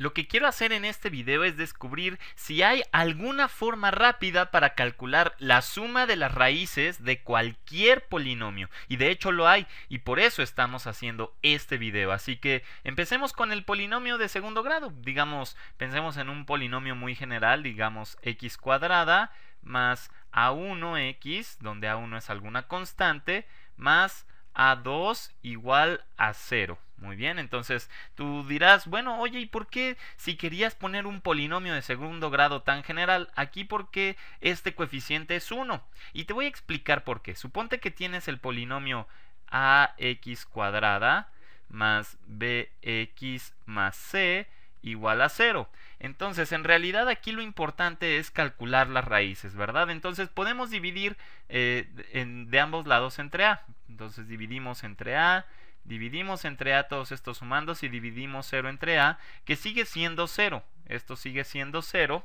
Lo que quiero hacer en este video es descubrir si hay alguna forma rápida para calcular la suma de las raíces de cualquier polinomio. Y de hecho lo hay, y por eso estamos haciendo este video. Así que empecemos con el polinomio de segundo grado. Digamos, pensemos en un polinomio muy general, digamos x cuadrada más a1x, donde a1 es alguna constante, más a2 igual a 0. Muy bien, entonces tú dirás, bueno, oye, ¿y por qué si querías poner un polinomio de segundo grado tan general, aquí porque este coeficiente es 1? Y te voy a explicar por qué. Suponte que tienes el polinomio ax cuadrada más bx más c igual a 0. Entonces, en realidad aquí lo importante es calcular las raíces, ¿verdad? Entonces podemos dividir eh, de ambos lados entre a. Entonces dividimos entre a Dividimos entre A todos estos sumandos y dividimos 0 entre A, que sigue siendo 0. Esto sigue siendo 0.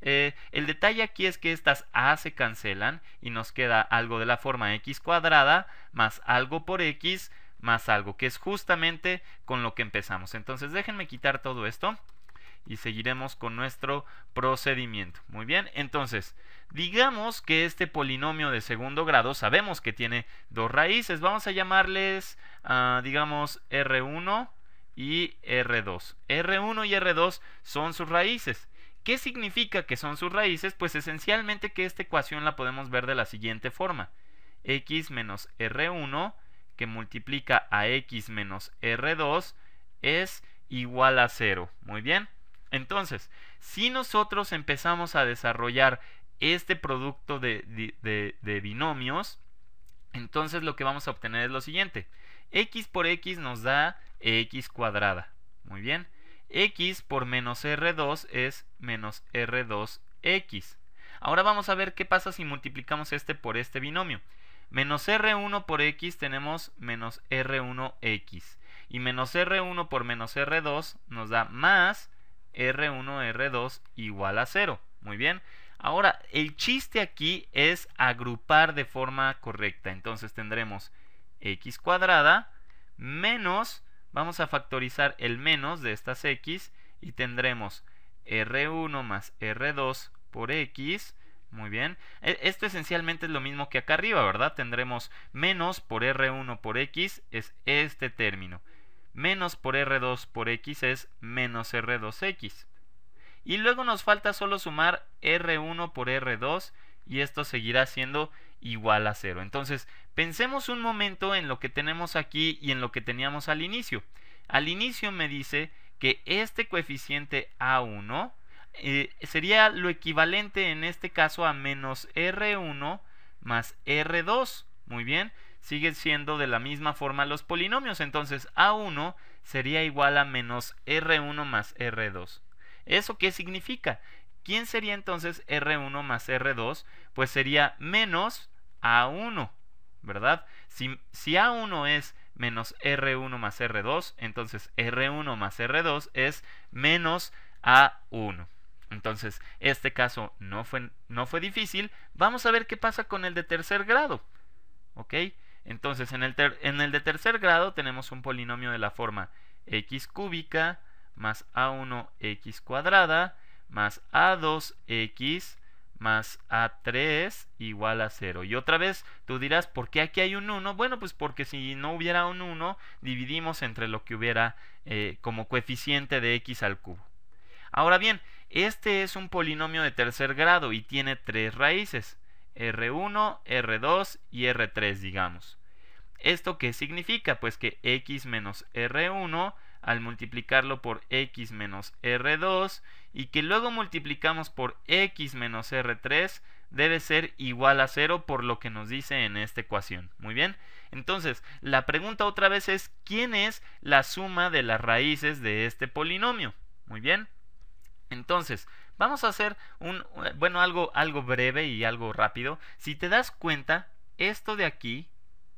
Eh, el detalle aquí es que estas a se cancelan y nos queda algo de la forma x cuadrada más algo por x más algo, que es justamente con lo que empezamos. Entonces déjenme quitar todo esto y seguiremos con nuestro procedimiento. Muy bien, entonces, digamos que este polinomio de segundo grado sabemos que tiene dos raíces. Vamos a llamarles, ah, digamos, R1 y R2. R1 y R2 son sus raíces. ¿Qué significa que son sus raíces? Pues esencialmente que esta ecuación la podemos ver de la siguiente forma. x menos r1 que multiplica a x menos r2 es igual a 0. Muy bien. Entonces, si nosotros empezamos a desarrollar este producto de, binomios, entonces lo que vamos a obtener es lo siguiente. x por x nos da x cuadrada. Muy bien. x por menos r2 es menos r2x. Ahora vamos a ver qué pasa si multiplicamos este por este binomio. Menos r1 por x tenemos menos r1x. Y menos r1 por menos r2 nos da más R1, R2 igual a 0. Muy bien. Ahora, el chiste aquí es agrupar de forma correcta. Entonces tendremos x cuadrada menos, vamos a factorizar el menos de estas x y tendremos R1 más R2 por x. Muy bien. E, esto esencialmente es lo mismo que acá arriba, ¿verdad? Tendremos menos por R1 por x es este término menos por R2 por X es menos R2X. Y luego nos falta solo sumar R1 por R2 y esto seguirá siendo igual a 0. Entonces, pensemos un momento en lo que tenemos aquí y en lo que teníamos al inicio. Al inicio me dice que este coeficiente A1 eh, sería lo equivalente en este caso a menos R1 más R2. Muy bien siguen siendo de la misma forma los polinomios. Entonces A1 sería igual a menos R1 más R2. ¿Eso qué significa? ¿Quién sería entonces R1 más R2? Pues sería menos A1, ¿verdad? Si, si A1 es menos R1 más R2, entonces R1 más R2 es menos A1. Entonces, este caso no fue, no fue difícil. Vamos a ver qué pasa con el de tercer grado. ¿Ok? Entonces, en el, de tercer grado tenemos un polinomio de la forma x cúbica más a1x cuadrada más a2x más a3 igual a 0. Y otra vez tú dirás, ¿por qué aquí hay un 1? Bueno, pues porque si no hubiera un 1, dividimos entre lo que hubiera eh, como coeficiente de x al cubo. Ahora bien, este es un polinomio de tercer grado y tiene tres raíces. R1, R2 y R3, digamos. ¿Esto qué significa? Pues que x menos R1 al multiplicarlo por x menos R2 y que luego multiplicamos por x menos R3 debe ser igual a 0 por lo que nos dice en esta ecuación. Muy bien, entonces la pregunta otra vez es ¿quién es la suma de las raíces de este polinomio? Muy bien, entonces Vamos a hacer un, bueno, algo, algo breve y algo rápido. Si te das cuenta, esto de aquí,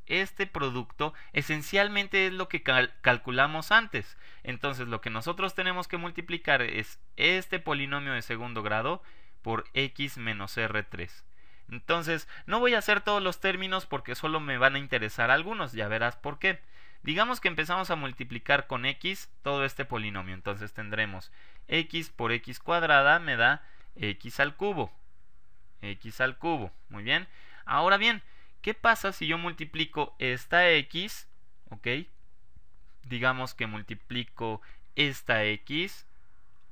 este producto, esencialmente es lo que calculamos antes. Entonces, lo que nosotros tenemos que multiplicar es este polinomio de segundo grado por x menos r3. Entonces, no voy a hacer todos los términos porque solo me van a interesar algunos, ya verás por qué. Digamos que empezamos a multiplicar con x todo este polinomio. Entonces tendremos x por x cuadrada me da x al cubo. x al cubo. Muy bien. Ahora bien, ¿qué pasa si yo multiplico esta x? ¿Ok? Digamos que multiplico esta x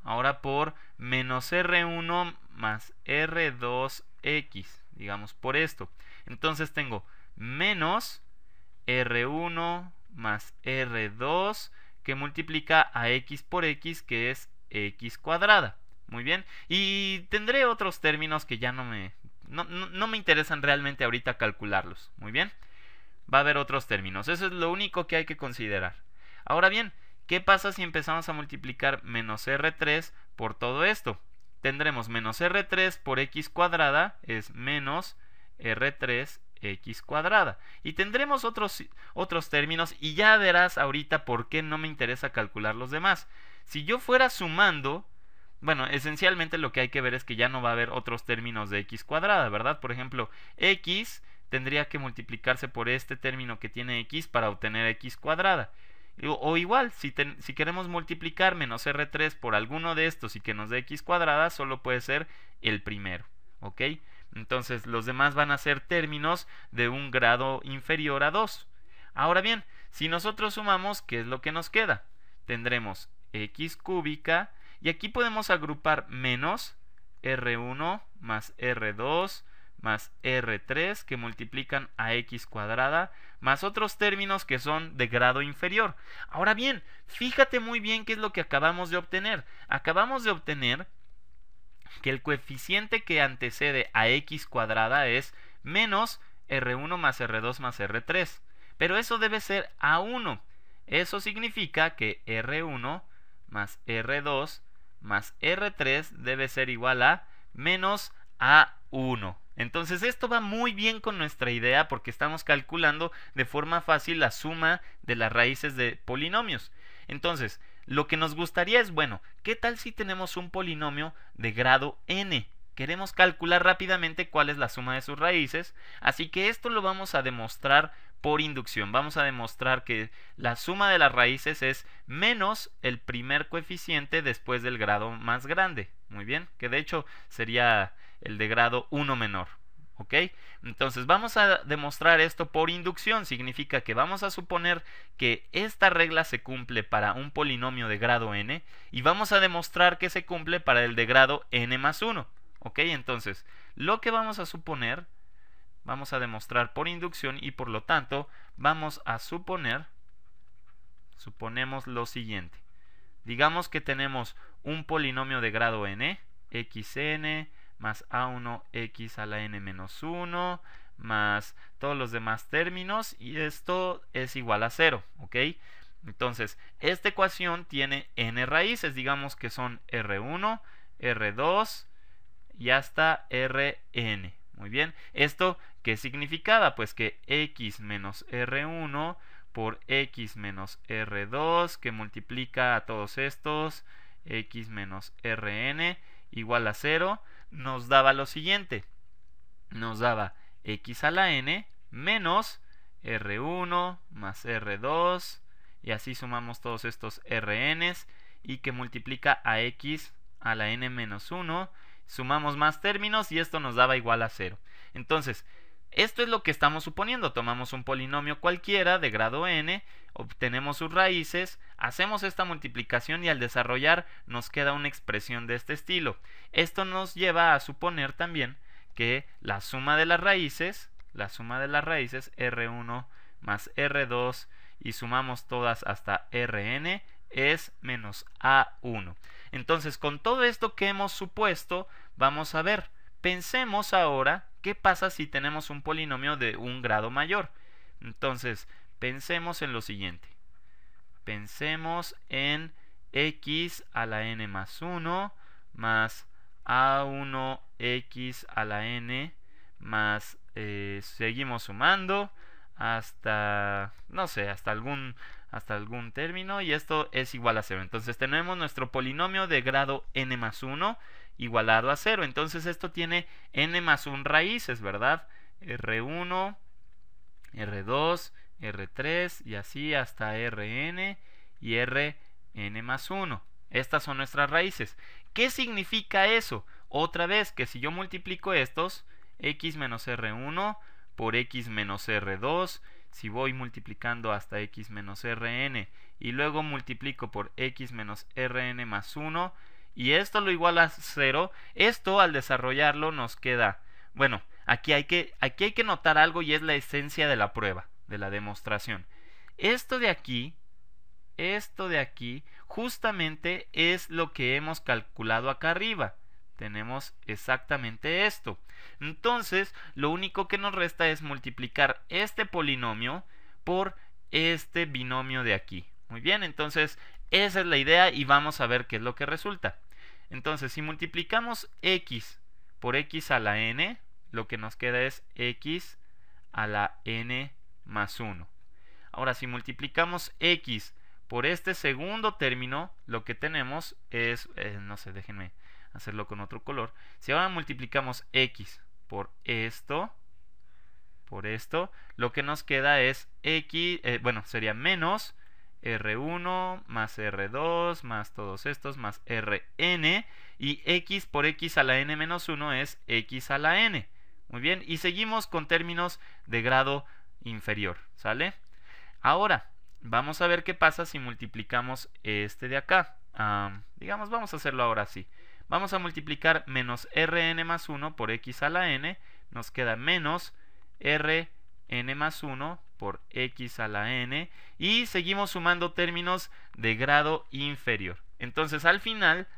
ahora por menos r1 más r2x. Digamos por esto. Entonces tengo menos r1 más R2 que multiplica a x por x que es x cuadrada. Muy bien. Y tendré otros términos que ya no me, no, me interesan realmente ahorita calcularlos. Muy bien. Va a haber otros términos. Eso es lo único que hay que considerar. Ahora bien, ¿qué pasa si empezamos a multiplicar menos R3 por todo esto? Tendremos menos R3 por x cuadrada es menos R3 x cuadrada. Y tendremos otros, otros términos y ya verás ahorita por qué no me interesa calcular los demás. Si yo fuera sumando, bueno, esencialmente lo que hay que ver es que ya no va a haber otros términos de x cuadrada, ¿verdad? Por ejemplo, x tendría que multiplicarse por este término que tiene x para obtener x cuadrada. O igual, si, si, queremos multiplicar menos R3 por alguno de estos y que nos dé x cuadrada, solo puede ser el primero. ¿Ok? Entonces los demás van a ser términos de un grado inferior a 2. Ahora bien, si nosotros sumamos, ¿qué es lo que nos queda? Tendremos x cúbica y aquí podemos agrupar menos r1 más r2 más r3 que multiplican a x cuadrada más otros términos que son de grado inferior. Ahora bien, fíjate muy bien qué es lo que acabamos de obtener. Acabamos de obtener que el coeficiente que antecede a x cuadrada es menos r1 más r2 más r3. Pero eso debe ser a 1. Eso significa que r1 más r2 más r3 debe ser igual a menos a 1. Entonces esto va muy bien con nuestra idea porque estamos calculando de forma fácil la suma de las raíces de polinomios. Entonces, lo que nos gustaría es, bueno, ¿qué tal si tenemos un polinomio de grado n? Queremos calcular rápidamente cuál es la suma de sus raíces, así que esto lo vamos a demostrar por inducción. Vamos a demostrar que la suma de las raíces es menos el primer coeficiente después del grado más grande. Muy bien, que de hecho sería el de grado 1 menor. ¿Ok? Entonces vamos a demostrar esto por inducción. Significa que vamos a suponer que esta regla se cumple para un polinomio de grado n y vamos a demostrar que se cumple para el de grado n más 1. ¿Ok? Entonces, lo que vamos a suponer, vamos a demostrar por inducción y por lo tanto vamos a suponer, suponemos lo siguiente. Digamos que tenemos un polinomio de grado n, xn, más a1x a la n menos 1 más todos los demás términos y esto es igual a 0, ¿ok? Entonces, esta ecuación tiene n raíces, digamos que son r1, r2 y hasta rn. Muy bien, ¿esto qué significaba? Pues que x menos r1 por x menos r2 que multiplica a todos estos x menos rn igual a 0 nos daba lo siguiente. Nos daba x a la n menos r1 más r2 y así sumamos todos estos rn y que multiplica a x a la n menos 1. Sumamos más términos y esto nos daba igual a 0. Entonces, esto es lo que estamos suponiendo. Tomamos un polinomio cualquiera de grado n, obtenemos sus raíces, hacemos esta multiplicación y al desarrollar nos queda una expresión de este estilo. Esto nos lleva a suponer también que la suma de las raíces, la suma de las raíces r1 más r2 y sumamos todas hasta rn es menos a1. Entonces, con todo esto que hemos supuesto, vamos a ver, pensemos ahora ¿Qué pasa si tenemos un polinomio de un grado mayor? Entonces, pensemos en lo siguiente. Pensemos en x a la n más 1 más a1x a la n más eh, seguimos sumando hasta no sé hasta algún hasta algún término y esto es igual a 0 entonces tenemos nuestro polinomio de grado n más 1 igualado a 0. Entonces esto tiene n más 1 raíces, ¿verdad? R1, R2, R3 y así hasta Rn y Rn más 1. Estas son nuestras raíces. ¿Qué significa eso? Otra vez que si yo multiplico estos, x menos r1 por x menos r2, si voy multiplicando hasta x menos rn y luego multiplico por x menos rn más 1, y esto lo iguala a 0, esto al desarrollarlo nos queda... Bueno, aquí hay, que, aquí hay que notar algo y es la esencia de la prueba, de la demostración. Esto de aquí, esto de aquí, justamente es lo que hemos calculado acá arriba. Tenemos exactamente esto. Entonces, lo único que nos resta es multiplicar este polinomio por este binomio de aquí. Muy bien, entonces esa es la idea y vamos a ver qué es lo que resulta. Entonces, si multiplicamos x por x a la n, lo que nos queda es x a la n más 1. Ahora, si multiplicamos x por este segundo término, lo que tenemos es, eh, no sé, déjenme hacerlo con otro color. Si ahora multiplicamos x por esto, por esto, lo que nos queda es x, eh, bueno, sería menos R1 más R2 más todos estos más Rn y x por x a la n menos 1 es x a la n. Muy bien, y seguimos con términos de grado inferior, ¿sale? Ahora, vamos a ver qué pasa si multiplicamos este de acá. digamos, vamos a hacerlo ahora sí. Vamos a multiplicar menos rn más 1 por x a la n, nos queda menos r n más 1 por x a la n y seguimos sumando términos de grado inferior. Entonces al final,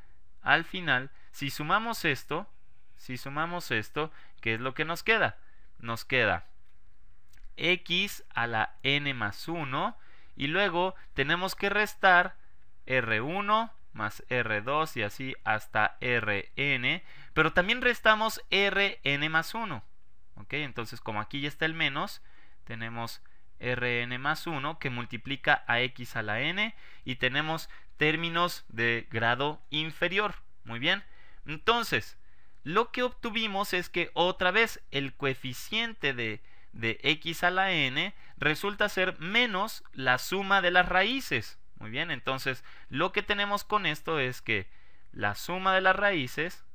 al final, si sumamos esto, si sumamos esto, ¿qué es lo que nos queda? Nos queda x a la n más 1 y luego tenemos que restar r1 más r2 y así hasta rn, pero también restamos rn más 1 entonces como aquí ya está el menos tenemos rn más 1 que multiplica a x a la n y tenemos términos de grado inferior muy bien entonces lo que obtuvimos es que otra vez el coeficiente de, de x a la n resulta ser menos la suma de las raíces muy bien entonces lo que tenemos con esto es que la suma de las raíces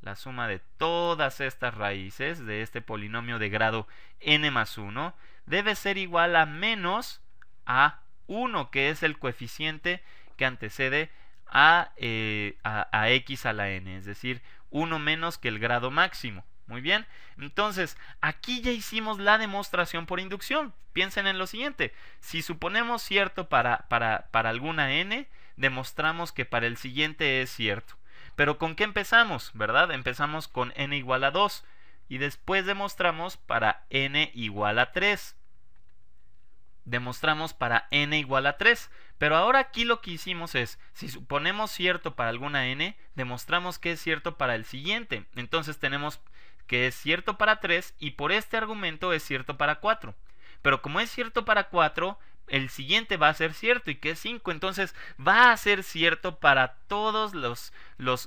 la suma de todas estas raíces de este polinomio de grado n más 1 debe ser igual a menos a 1, que es el coeficiente que antecede eh, a, a, x a la n, es decir, 1 menos que el grado máximo. Muy bien, entonces aquí ya hicimos la demostración por inducción. Piensen en lo siguiente, si suponemos cierto para, para alguna n, demostramos que para el siguiente es cierto. Pero ¿con qué empezamos? ¿Verdad? Empezamos con n igual a 2 y después demostramos para n igual a 3. Demostramos para n igual a 3. Pero ahora aquí lo que hicimos es, si suponemos cierto para alguna n, demostramos que es cierto para el siguiente. Entonces tenemos que es cierto para 3 y por este argumento es cierto para 4. Pero como es cierto para 4, el siguiente va a ser cierto y que es 5. Entonces va a ser cierto para todos los,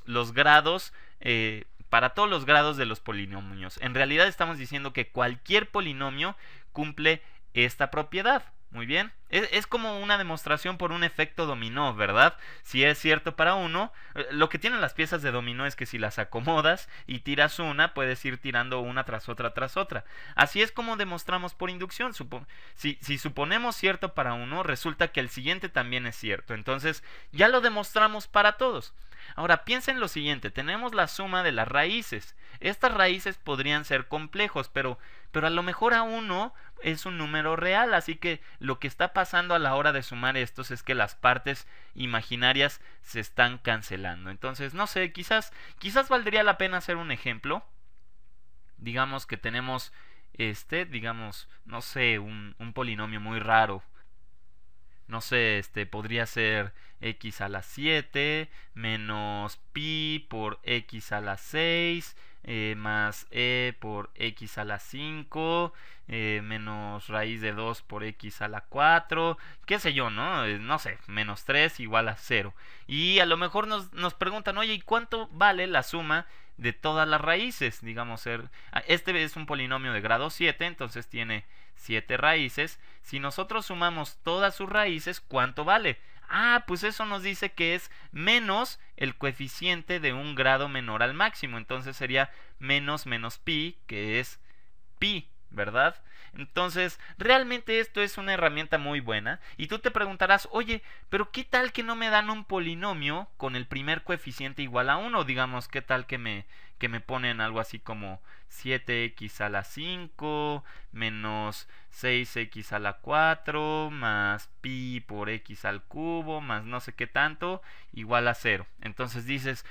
los, grados. Eh, para todos los grados de los polinomios. En realidad estamos diciendo que cualquier polinomio cumple esta propiedad. Muy bien. Es, como una demostración por un efecto dominó, ¿verdad? Si es cierto para uno, eh, lo que tienen las piezas de dominó es que si las acomodas y tiras una, puedes ir tirando una tras otra tras otra. Así es como demostramos por inducción. si, si suponemos cierto para uno, resulta que el siguiente también es cierto. Entonces, ya lo demostramos para todos. Ahora piensa en lo siguiente, tenemos la suma de las raíces. Estas raíces podrían ser complejos, pero pero a lo mejor a uno es un número real, así que lo que está pasando a la hora de sumar estos es que las partes imaginarias se están cancelando. Entonces, no sé, quizás quizás valdría la pena hacer un ejemplo. Digamos que tenemos este, digamos, no sé, un, un polinomio muy raro, no sé, este podría ser x a la 7 menos pi por x a la 6 eh, más e por x a la 5 eh, menos raíz de 2 por x a la 4 qué sé yo, ¿no? Eh, no sé, menos 3 igual a 0 y a lo mejor nos, nos preguntan, oye, ¿y cuánto vale la suma de todas las raíces? digamos, ser, ah, este es un polinomio de grado 7 entonces tiene 7 raíces. Si nosotros sumamos todas sus raíces, ¿cuánto vale? Ah, pues eso nos dice que es menos el coeficiente de un grado menor al máximo. Entonces sería menos menos pi, que es pi. ¿verdad? Entonces, realmente esto es una herramienta muy buena y tú te preguntarás, oye, pero ¿qué tal que no me dan un polinomio con el primer coeficiente igual a 1? Digamos, ¿qué tal que me, que me ponen algo así como 7x a la 5 menos 6x a la 4 más pi por x al cubo más no sé qué tanto igual a 0? Entonces dices,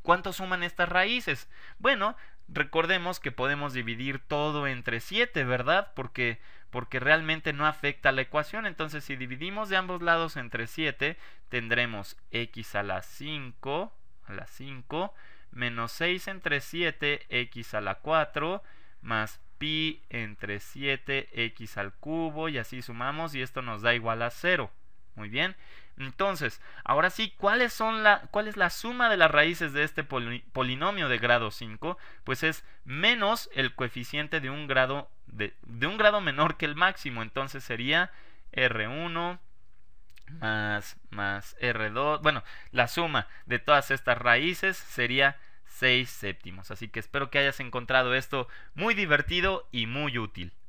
¿cuánto suman estas raíces? Bueno, Recordemos que podemos dividir todo entre 7, ¿verdad? Porque, porque realmente no afecta la ecuación. Entonces, si dividimos de ambos lados entre 7, tendremos x a la 5, a la 5, menos 6 entre 7, x a la 4, más pi entre 7, x al cubo, y así sumamos, y esto nos da igual a 0. Muy bien. Entonces, ahora sí, la, ¿cuál es la suma de las raíces de este polinomio de grado 5? Pues es menos el coeficiente de un grado, de, de un grado menor que el máximo. Entonces sería R1 más, más R2. Bueno, la suma de todas estas raíces sería 6 séptimos. Así que espero que hayas encontrado esto muy divertido y muy útil.